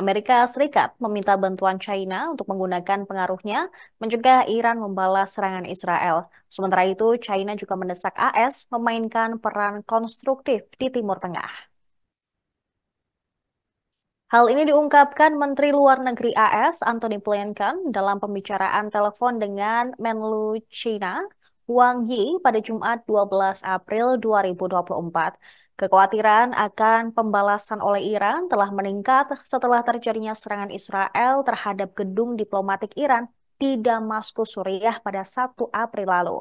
Amerika Serikat meminta bantuan China untuk menggunakan pengaruhnya mencegah Iran membalas serangan Israel. Sementara itu, China juga mendesak AS memainkan peran konstruktif di Timur Tengah. Hal ini diungkapkan Menteri Luar Negeri AS Anthony Blinken dalam pembicaraan telepon dengan Menlu China Wang Yi pada Jumat 12 April 2024. Kekhawatiran akan pembalasan oleh Iran telah meningkat setelah terjadinya serangan Israel terhadap gedung diplomatik Iran di Damaskus, Suriah pada 1 April lalu.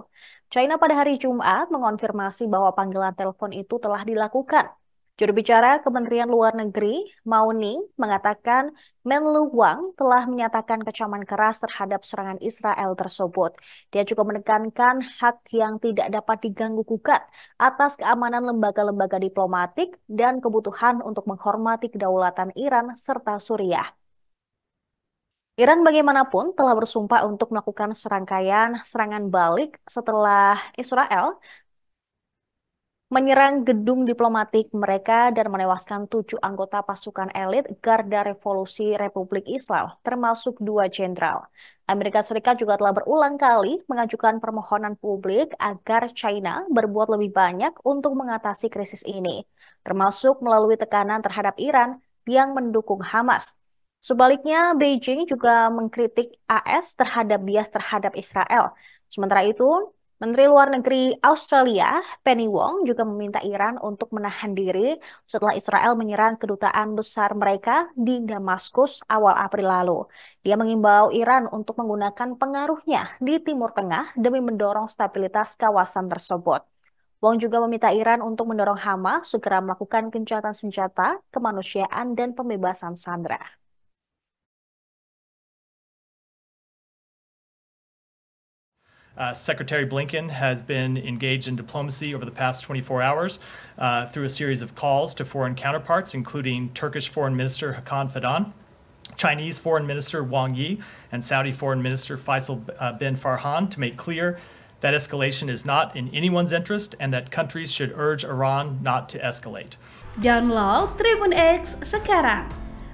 China pada hari Jumat mengonfirmasi bahwa panggilan telepon itu telah dilakukan. Juru bicara Kementerian Luar Negeri, Maoning mengatakan Menlu Wang telah menyatakan kecaman keras terhadap serangan Israel tersebut. Dia juga menekankan hak yang tidak dapat diganggu gugat atas keamanan lembaga-lembaga diplomatik dan kebutuhan untuk menghormati kedaulatan Iran serta Suriah. Iran bagaimanapun telah bersumpah untuk melakukan serangkaian serangan balik setelah Israel menyerang gedung diplomatik mereka dan menewaskan tujuh anggota pasukan elit Garda Revolusi Republik Islam, termasuk dua jenderal. Amerika Serikat juga telah berulang kali mengajukan permohonan publik agar China berbuat lebih banyak untuk mengatasi krisis ini, termasuk melalui tekanan terhadap Iran yang mendukung Hamas. Sebaliknya, Beijing juga mengkritik AS terhadap bias terhadap Israel. Sementara itu, Menteri Luar Negeri Australia, Penny Wong, juga meminta Iran untuk menahan diri setelah Israel menyerang kedutaan besar mereka di Damaskus awal April lalu. Dia mengimbau Iran untuk menggunakan pengaruhnya di Timur Tengah demi mendorong stabilitas kawasan tersebut. Wong juga meminta Iran untuk mendorong Hamas segera melakukan kencatan senjata, kemanusiaan, dan pembebasan sandera. Uh, Secretary Blinken has been engaged in diplomacy over the past 24 hours uh, through a series of calls to foreign counterparts, including Turkish Foreign Minister Hakan Fidan, Chinese Foreign Minister Wang Yi, and Saudi Foreign Minister Faisal uh, bin Farhan, to make clear that escalation is not in anyone's interest and that countries should urge Iran not to escalate. Download Tribun X sekarang.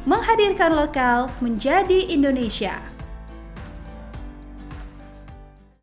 Menghadirkan lokal menjadi Indonesia.